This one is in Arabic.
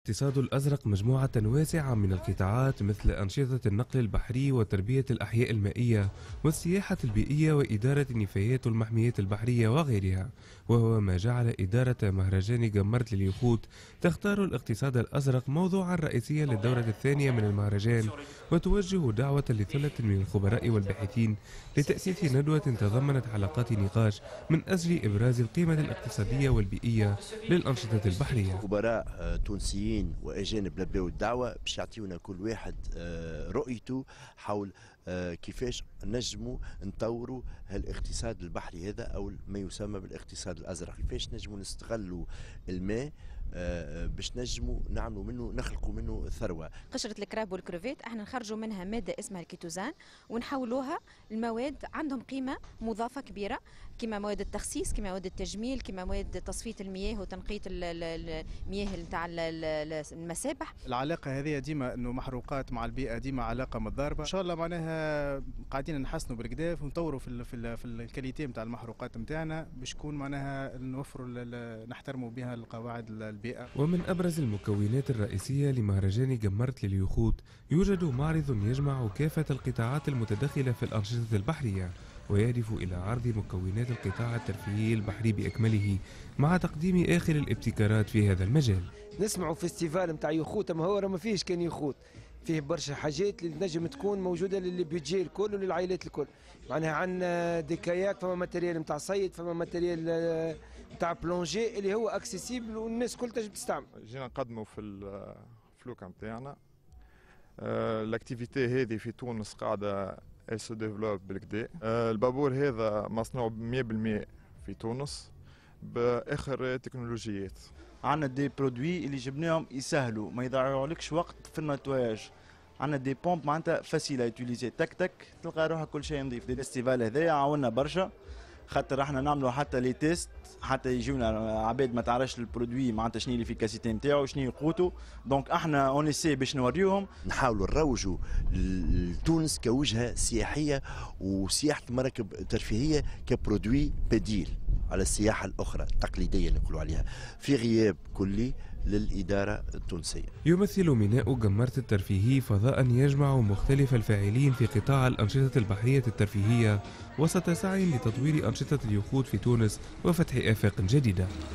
الاقتصاد الأزرق مجموعة واسعة من القطاعات مثل أنشطة النقل البحري وتربية الأحياء المائية والسياحة البيئية وإدارة النفايات والمحميات البحرية وغيرها وهو ما جعل إدارة مهرجان جمرت لليخوت تختار الاقتصاد الأزرق موضوعا رئيسيا للدورة الثانية من المهرجان وتوجه دعوة لثلة من الخبراء والباحثين لتأسيس ندوة تضمنت حلقات نقاش من أجل إبراز القيمة الاقتصادية والبيئية للأنشطة البحرية خبراء تونسيين مصريين واجانب لبيو الدعوه باش يعطيونا كل واحد آه، رؤيته حول آه، كيفاش نجموا نطوروا هالاقتصاد البحري هذا او ما يسمى بالاقتصاد الازرق كيفاش نجموا نستغلوا الماء آه، باش نجموا نعملوا منه نخلقوا منه ثروه قشره الكراب والكروفيت احنا نخرجوا منها ماده اسمها الكيتوزان ونحولوها لمواد عندهم قيمه مضافه كبيره كما مواد التخسيس كما مواد التجميل كما مواد تصفيه المياه وتنقيه المياه نتاع المسابح العلاقه هذه ديما انه محروقات مع البيئه ديما علاقه متضاربه ان شاء الله معناها قاعدين نحسنوا بالكدا ونطوروا في في, في الكاليتي نتاع المحروقات نتاعنا باش تكون معناها نوفروا نحترموا بها القواعد البيئه. ومن ابرز المكونات الرئيسيه لمهرجان جمرت لليخوت يوجد معرض يجمع كافه القطاعات المتدخله في الانشطه البحريه ويهدف إلى عرض مكونات القطاع الترفيهي البحري بأكمله مع تقديم آخر الابتكارات في هذا المجال نسمعوا فيستيفال نتاع يخوت اما هو راه ما فيهش كان يخوت فيه برشا حاجات اللي تنجم تكون موجوده للبيجي الكل وللعائلات الكل معناها عندنا دي كاياك فما ماتيريال نتاع صيد فما ماتيريال نتاع آه، بلونجي اللي هو اكسيسيبل والناس كل تنجم تستعمل جينا نقدموا في الفلوكه آه، نتاعنا الاكتيفيتي آه، هذه في تونس قاعده سو ديفلوب بالكدا البابور هذا مصنوع 100% في تونس باخر تكنولوجيات عندنا دي برودوي اللي جبناهم يسهلوا ما يضيعولكش وقت في النتواج عندنا دي بومب معناتها فاسيل يوتيليزي تك تك تلقى روحك كل شيء نظيف دي فيستيفال هذايا عاونا برشا خاطر احنا نعملوا حتى لي تيست حتى يجيونا عباد ما تعرفش البرودوي معناتها شنو ليفيكاسيتي نتاعو شنو قوته دونك احنا اون اسي باش نوريوهم نحاولوا نروجوا لتونس كوجهه سياحيه وسياحه مراكب ترفيهيه كبرودوي بديل على السياحة الأخرى التقليدية اللي نقولوا عليها في غياب كلي للإدارة التونسية يمثل ميناء جمارة الترفيهي فضاء يجمع مختلف الفاعلين في قطاع الأنشطة البحرية الترفيهية وسط سعي لتطوير أنشطة اليخوت في تونس وفتح آفاق جديدة